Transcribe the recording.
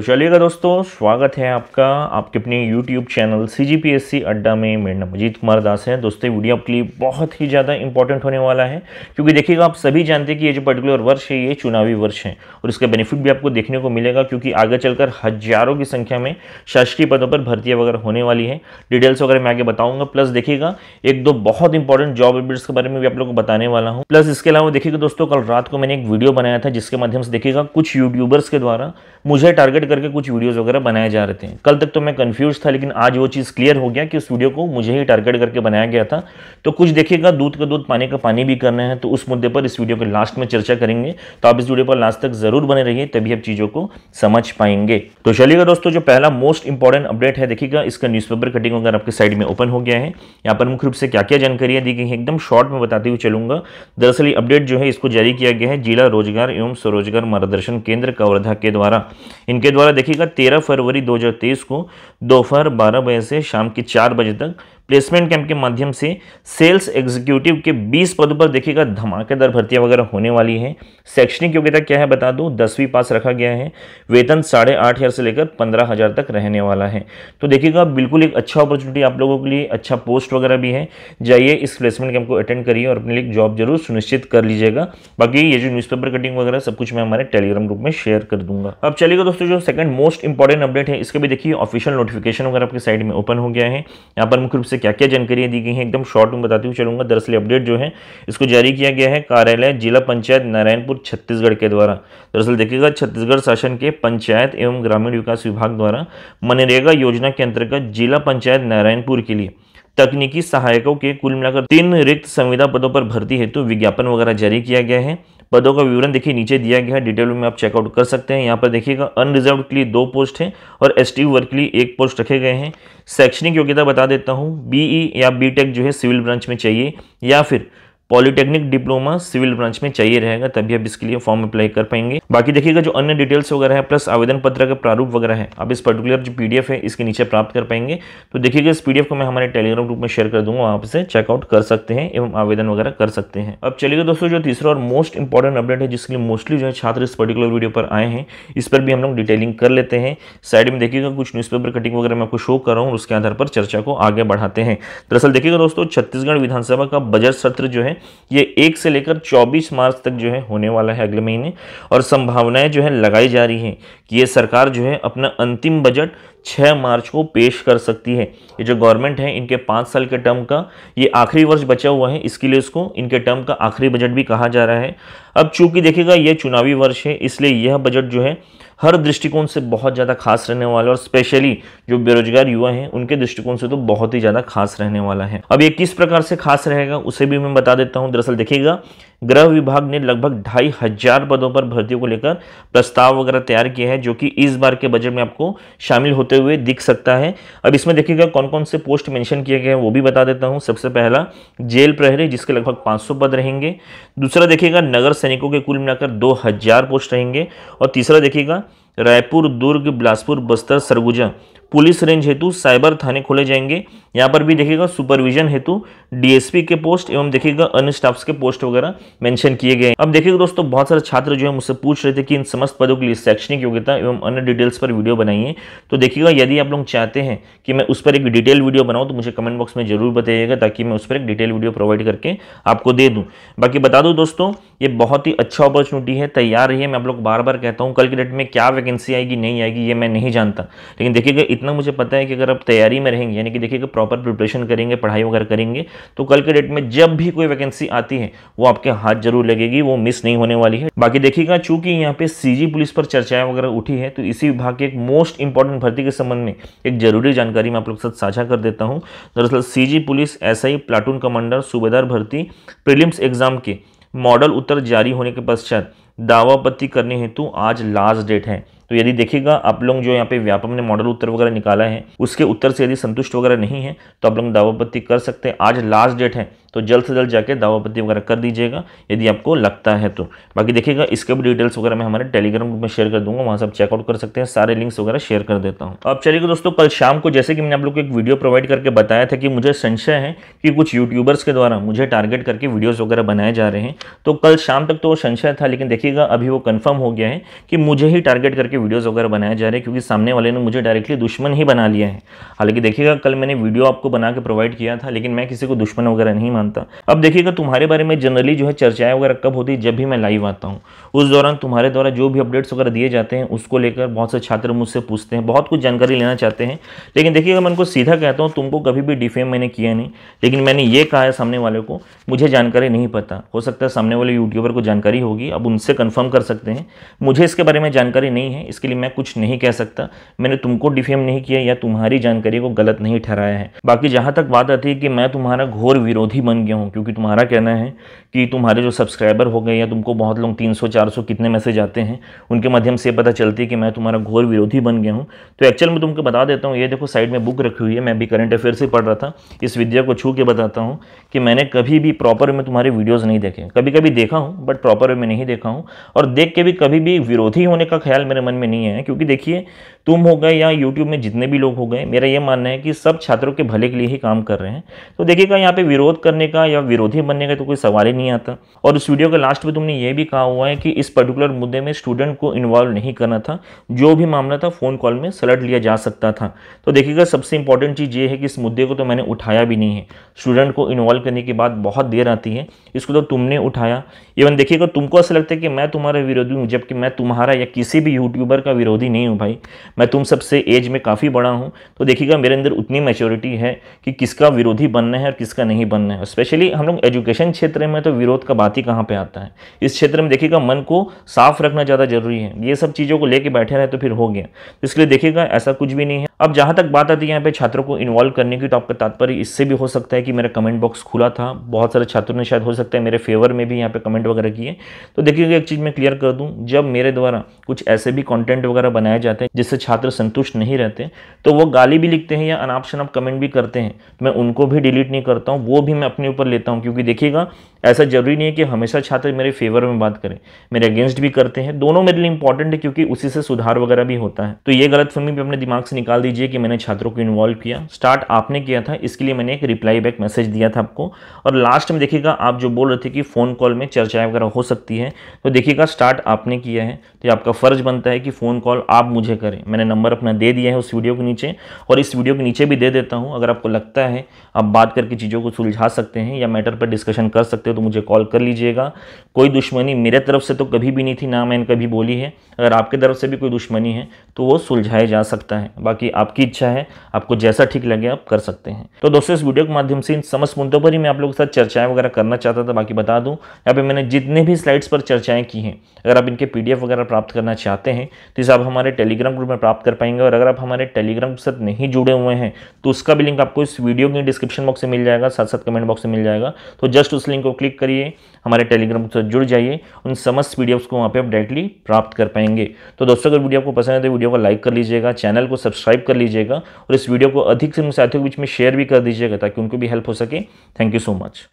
तो चलिएगा दोस्तों स्वागत है आपका आपके अपने YouTube channel C G P S C Adda में मेरा नाम अजीत कुमार दास है दोस्तों वीडियो आपके लिए बहुत ही ज़्यादा इंपॉर्टेंट होने वाला है क्योंकि देखिएगा आप सभी जानते हैं कि ये जो पर्टिकुलर वर्ष है ये चुनावी वर्ष है और इसका बेनिफिट भी आपको देखने को मिलेगा क्योंकि आगे चलकर हजारों की संख्या में शासकीय पदों पर भर्तियाँ वगैरह होने वाली है डिटेल्स वगैरह मैं आगे बताऊँगा प्लस देखिएगा एक दो बहुत इंपॉर्टेंट जॉब अपडेट्स के बारे में भी आप लोग को बताने वाला हूँ प्लस इसके अलावा देखिएगा दोस्तों कल रात को मैंने एक वीडियो बनाया था जिसके माध्यम से देखिएगा कुछ यूट्यूबर्स के द्वारा मुझे टारगेट करके कुछ वीडियोस वगैरह बनाए जा रहे थे कल तक तो मैं कंफ्यूज था लेकिन आज वो चीज़ क्लियर हो गया कि उस वीडियो को मुझे ही टारगेट करके बनाया गया था तो कुछ देखिएगा दूध का दूध पानी का पानी भी करना है तो उस मुद्दे पर इस वीडियो के लास्ट में चर्चा करेंगे तो आप इस वीडियो पर लास्ट तक ज़रूर बने रहिए तभी आप चीज़ों को समझ पाएंगे तो चलिएगा दोस्तों जो पहला मोस्ट इंपॉर्टेंट अपडेट है देखिएगा इसका न्यूज कटिंग वगैरह आपके साइड में ओपन हो गया है यहाँ पर मुख्य रूप से क्या क्या जानकारियाँ दी गई हैं एकदम शॉर्ट में बताते हुए चलूंगा दरअसल ये अपडेट जो है इसको जारी किया गया है जिला रोजगार एवं स्वरोजगार मार्गदर्शन केंद्र कवर्धा के द्वारा इनके द्वारा द्वारा देखिएगा तेरह फरवरी 2023 को दोपहर बारह बजे से शाम के चार बजे तक प्लेसमेंट कैंप के माध्यम से सेल्स एग्जीक्यूटिव के 20 पदों पर देखिएगा धमाकेदार भर्तियां वगैरह होने वाली हैं शैक्षणिक योग्यता क्या है बता दूं दसवीं पास रखा गया है वेतन साढ़े आठ हज़ार से लेकर पंद्रह हज़ार तक रहने वाला है तो देखिएगा बिल्कुल एक अच्छा अपॉर्चुनिटी आप लोगों के लिए अच्छा पोस्ट वगैरह भी है जाइए इस प्लेसमेंट कैंप को अटेंड करिए और अपने लिए जॉब जरूर सुनिश्चित कर लीजिएगा बाकी ये जो न्यूज़पेपर कटिंग वगैरह सब कुछ मैं हमारे टेलीग्राम ग्रुप में शेयर कर दूंगा अब चलिएगा दोस्तों जो सेकंड मोस्ट इंपॉर्टेंट अपडेट है इसका भी देखिए ऑफिशियल नोटिफिकेशन वगैरह आपके साइड में ओपन हो गया है यहाँ पर मुख्य रूप से क्या क्या जानकारियाँ दी गई हैं एकदम शॉर्ट में बताती हुई चलूँगा दरअसल अपडेट जो है इसको जारी किया गया है कार्यालय जिला पंचायत नारायणपुर छत्तीसगढ़ के द्वारा दरअसल देखिएगा छत्तीसगढ़ शासन के पंचायत एवं ग्रामीण विकास विभाग द्वारा मनरेगा योजना के अंतर्गत जिला पंचायत नारायणपुर के लिए तकनीकी सहायकों के कुल मिलाकर तीन रिक्त संविदा पदों पर भर्ती हेतु तो विज्ञापन वगैरह जारी किया गया है पदों का विवरण देखिए नीचे दिया गया है डिटेल में आप चेकआउट कर सकते हैं यहाँ पर देखिएगा अनरिजर्व के लिए दो पोस्ट हैं और एस वर्ग के लिए एक पोस्ट रखे गए हैं शैक्षणिक योग्यता बता देता हूँ बीई e या बी जो है सिविल ब्रांच में चाहिए या फिर पॉलिटेक्निक डिप्लोमा सिविल ब्रांच में चाहिए रहेगा तभी आप इसके लिए फॉर्म अप्लाई कर पाएंगे बाकी देखिएगा जो अन्य डिटेल्स वगैरह है प्लस आवेदन पत्र का प्रारूप वगैरह है आप इस पर्टिकुलर जो पीडीएफ है इसके नीचे प्राप्त कर पाएंगे तो देखिएगा इस पीडीएफ को मैं हमारे टेलीग्राम ग्रुप में शेयर कर दूंगा आप इसे चेकआउट कर सकते हैं एवं आवेदन वगैरह कर सकते हैं अब चलिएगा दोस्तों जो तीसरा और मोस्ट इंपॉर्टेंट अपडेट है जिसके लिए मोस्टली जो है छात्र इस पर्टिकुलर वीडियो पर आए हैं इस पर भी हम लोग डिटेलिंग कर लेते हैं साइड में देखिएगा कुछ न्यूज़पेपर कटिंग वगैरह मैं आपको शो कर रहा हूँ उसके आधार पर चर्चा को आगे बढ़ाते हैं दरअसल देखिएगा दोस्तों छत्तीसगढ़ विधानसभा का बजट सत्र जो है ये एक से लेकर चौबीस मार्च तक जो है होने वाला है अगले महीने और संभावनाएं जो है लगाई जा रही हैं कि ये सरकार जो है अपना अंतिम बजट 6 मार्च को पेश कर सकती है ये जो गवर्नमेंट है इनके पाँच साल के टर्म का ये आखिरी वर्ष बचा हुआ है इसके लिए इसको इनके टर्म का आखिरी बजट भी कहा जा रहा है अब चूंकि देखिएगा ये चुनावी वर्ष है इसलिए यह बजट जो है हर दृष्टिकोण से बहुत ज़्यादा खास रहने वाला और स्पेशली जो बेरोजगार युवा हैं उनके दृष्टिकोण से तो बहुत ही ज़्यादा खास रहने वाला है अब ये किस प्रकार से खास रहेगा उसे भी मैं बता देता हूँ दरअसल देखिएगा गृह विभाग ने लगभग ढाई हजार पदों पर भर्तियों को लेकर प्रस्ताव वगैरह तैयार किया है जो कि इस बार के बजट में आपको शामिल होते हुए दिख सकता है अब इसमें देखिएगा कौन कौन से पोस्ट मेंशन किए गए हैं वो भी बता देता हूँ सबसे पहला जेल प्रहरी जिसके लगभग 500 पद रहेंगे दूसरा देखिएगा नगर सैनिकों के कुल मिलाकर दो पोस्ट रहेंगे और तीसरा देखिएगा रायपुर दुर्ग बिलासपुर बस्तर सरगुजा पुलिस रेंज हेतु साइबर थाने खोले जाएंगे यहाँ पर भी देखिएगा सुपरविजन हेतु डीएसपी के पोस्ट एवं देखिएगा अन्य स्टाफ्स के पोस्ट वगैरह मेंशन किए गए हैं अब देखिएगा दोस्तों बहुत सारे छात्र जो है मुझसे पूछ रहे थे कि इन समस्त पदों के लिए शैक्षणिक योग्यता एवं अन्य डिटेल्स पर वीडियो बनाइए तो देखिएगा यदि आप लोग चाहते हैं कि मैं उस पर एक डिटेल वीडियो बनाऊँ तो मुझे कमेंट बॉक्स में जरूर बताइएगा ताकि मैं उस पर एक डिटेल वीडियो प्रोवाइड करके आपको दे दूँ बाकी बता दूँ दोस्तों ये बहुत ही अच्छा अपॉर्चुनिटी है तैयार रही मैं आप लोग बार बार कहता हूँ कल की डेट में क्या वैकेंसी आएगी नहीं आएगी ये मैं नहीं जानता लेकिन देखिएगा इतना मुझे पता है कि अगर आप तैयारी में रहेंगे यानी कि देखिए प्रॉपर प्रिपरेशन करेंगे पढ़ाई वगैरह करेंगे तो कल के डेट में जब भी कोई वैकेंसी आती है वो आपके हाथ जरूर लगेगी वो मिस नहीं होने वाली है बाकी देखिएगा चूंकि यहाँ पे सी पुलिस पर चर्चाएं वगैरह उठी है तो इसी विभाग की एक मोस्ट इंपॉर्टेंट भर्ती के संबंध में एक जरूरी जानकारी मैं आप लोग के साथ साझा कर देता हूँ दरअसल C police S platoon commander सूबेदार भर्ती प्रिलिम्स एग्जाम के मॉडल उत्तर जारी होने के पश्चात दावापत्ति करने हेतु आज लास्ट डेट है तो यदि देखिएगा आप लोग जो यहाँ पे व्यापम ने मॉडल उत्तर वगैरह निकाला है उसके उत्तर से यदि संतुष्ट वगैरह नहीं है तो आप लोग दावापत्ति कर सकते हैं आज लास्ट डेट है तो जल्द से जल्द जाके दावापत्ति वगैरह कर दीजिएगा यदि आपको लगता है तो बाकी देखिएगा इसके भी डिटेल्स वगैरह मैं हमारे टेलीग्राम ग्रुप में शेयर कर दूंगा वहाँ से आप चेकआउट कर सकते हैं सारे लिंक्स वगैरह शेयर कर देता हूँ अब चलिए दोस्तों कल शाम को जैसे कि मैंने आप लोग को एक वीडियो प्रोवाइड करके बताया था कि मुझे संशय है कि कुछ यूट्यूबर्स के द्वारा मुझे टारगेट करके वीडियोज़ वगैरह बनाए जा रहे हैं तो कल शाम तक तो वो संशय था लेकिन देखिएगा अभी वो कन्फर्म हो गया है कि मुझे ही टारगेट करके वीडियोस वगैरह बनाए जा रहे हैं क्योंकि सामने वाले ने मुझे डायरेक्टली दुश्मन ही बना लिया है हालांकि देखिएगा कल मैंने वीडियो आपको बना के प्रोवाइड किया था लेकिन मैं किसी को दुश्मन वगैरह नहीं मानता अब देखिएगा तुम्हारे बारे में जनरली जो है चर्चाएं वगैरह कब होती है जब भी मैं लाइव आता हूँ उस दौरान तुम्हारे द्वारा जो भी अपडेट्स वगैरह दिए जाते हैं उसको लेकर बहुत से छात्र मुझसे पूछते हैं बहुत कुछ जानकारी लेना चाहते हैं लेकिन देखिएगा मैं उनको सीधा कहता हूँ तुमको कभी भी डिफेम मैंने किया नहीं लेकिन मैंने ये कहा है सामने वाले को मुझे जानकारी नहीं पता हो सकता है सामने वाले यूट्यूबर को जानकारी होगी अब उनसे कन्फर्म कर सकते हैं मुझे इसके बारे में जानकारी नहीं है इसके लिए मैं कुछ नहीं कह सकता मैंने तुमको डिफेम नहीं किया या तुम्हारी जानकारी को गलत नहीं ठहराया है बाकी जहाँ तक बात आती है कि मैं तुम्हारा घोर विरोधी बन गया हूँ क्योंकि तुम्हारा कहना है कि तुम्हारे जो सब्सक्राइबर हो गए या तुमको बहुत लोग तीन सौ कितने मैसेज आते हैं उनके माध्यम से पता चलती है कि मैं तुम्हारा घोर विरोधी बन गया हूँ तो एक्चुअल में तुमको बता देता हूँ ये देखो साइड में बुक रखी हुई है मैं भी करंट अफेयर से पढ़ रहा था इस विद्या को छू के बताता हूँ कि मैंने कभी भी प्रॉपर में तुम्हारे वीडियोज़ नहीं देखे कभी कभी देखा हूँ बट प्रॉपर वे में नहीं देखा हूँ और देख के भी कभी भी विरोधी होने का ख्याल मेरे मन में नहीं है क्योंकि देखिए तुम हो गए या यूट्यूब में जितने भी लोग हो गए मेरा ये मानना है कि सब छात्रों के भले के लिए ही काम कर रहे हैं तो देखिएगा यहाँ पे विरोध करने का या विरोधी बनने का तो कोई सवाल ही नहीं आता और उस वीडियो के लास्ट में तुमने ये भी कहा हुआ है कि इस पर्टिकुलर मुद्दे में स्टूडेंट को इन्वॉल्व नहीं करना था जो भी मामला था फ़ोन कॉल में सलट लिया जा सकता था तो देखिएगा सबसे इंपॉर्टेंट चीज़ ये है कि इस मुद्दे को तो मैंने उठाया भी नहीं है स्टूडेंट को इन्वॉल्व करने की बात बहुत देर आती है इसको तो तुमने उठाया इवन देखिएगा तुमको ऐसा लगता है कि मैं तुम्हारा विरोधी हूँ जबकि मैं तुम्हारा या किसी भी यूट्यूबर का विरोधी नहीं हूँ भाई मैं तुम सबसे एज में काफ़ी बड़ा हूँ तो देखिएगा मेरे अंदर उतनी मेच्योरिटी है कि किसका विरोधी बनना है और किसका नहीं बनना है स्पेशली हम लोग एजुकेशन क्षेत्र में तो विरोध का बात ही कहाँ पर आता है इस क्षेत्र में देखिएगा मन को साफ रखना ज़्यादा जरूरी है ये सब चीज़ों को लेके बैठे रहे तो फिर हो गया तो इसलिए देखिएगा ऐसा कुछ भी नहीं है अब जहाँ तक बात आती है यहाँ पे छात्रों को इन्वॉल्व करने की तो आपका तात्पर्य इससे भी हो सकता है कि मेरा कमेंट बॉक्स खुला था बहुत सारे छात्रों ने शायद हो सकता है मेरे फेवर में भी यहाँ पे कमेंट वगैरह किए तो देखिएगा एक चीज़ मैं क्लियर कर दूँ जब मेरे द्वारा कुछ ऐसे भी कॉन्टेंट वगैरह बनाए जाते हैं जिससे छात्र संतुष्ट नहीं रहते तो वो गाली भी लिखते हैं या अनाप शनाप कमेंट भी करते हैं तो मैं उनको भी डिलीट नहीं करता हूँ वो भी मैं अपने ऊपर लेता हूँ क्योंकि देखिएगा ऐसा जरूरी नहीं है कि हमेशा छात्र मेरे फेवर में बात करें मेरे अगेंस्ट भी करते हैं दोनों मेरे लिए इंपॉर्टेंट है क्योंकि उसी से सुधार वगैरह भी होता है तो ये गलत फहमी भी अपने दिमाग से निकाल दीजिए कि मैंने छात्रों को इन्वॉल्व किया स्टार्ट आपने किया था इसके लिए मैंने एक रिप्लाई बैक मैसेज दिया था आपको और लास्ट में देखिएगा आप जो बोल रहे थे कि फ़ोन कॉल में चर्चाएँ वगैरह हो सकती है तो देखिएगा स्टार्ट आपने किया है तो आपका फ़र्ज बनता है कि फ़ोन कॉल आप मुझे करें मैंने नंबर अपना दे दिया है उस वीडियो के नीचे और इस वीडियो के नीचे भी दे देता हूँ अगर आपको लगता है आप बात करके चीज़ों को सुलझा सकते हैं या मैटर पर डिस्कशन कर सकते सकते हो तो मुझे कॉल कर लीजिएगा कोई दुश्मनी मेरे तरफ से तो कभी भी नहीं थी ना मैंने कभी बोली है अगर आपके तरफ से भी कोई दुश्मनी है तो वो सुलझाया जा सकता है बाकी आपकी इच्छा है आपको जैसा ठीक लगे आप कर सकते हैं तो दोस्तों इस वीडियो के माध्यम से इन समस्त मुद्दों पर ही मैं आप लोगों के साथ चर्चाएं वगैरह करना चाहता था बाकी बता दूँ यहाँ पर मैंने जितने भी स्लाइड्स पर चर्चाएँ की हैं अगर आप इनके पी वगैरह प्राप्त करना चाहते हैं तो इसे आप हमारे टेलीग्राम ग्रुप में प्राप्त कर पाएंगे और अगर आप हमारे टेलीग्राम के साथ नहीं जुड़े हुए हैं तो उसका भी लिंक आपको इस वीडियो के डिस्क्रिप्शन बॉक्स में मिल जाएगा साथ साथ कमेंट बॉक्स में मिल जाएगा तो जस्ट उस लिंक को क्लिक करिए हमारे टेलीग्राम से जुड़ जाइए उन समस्त वीडियो को वहाँ पे आप डायरेक्टली प्राप्त कर पाएंगे तो दोस्तों अगर वीडियो आपको पसंद है तो वीडियो को लाइक कर लीजिएगा चैनल को सब्सक्राइब कर लीजिएगा और इस वीडियो को अधिक से साथियों के बीच में शेयर भी कर दीजिएगा ताकि उनको भी हेल्प हो सके थैंक यू सो मच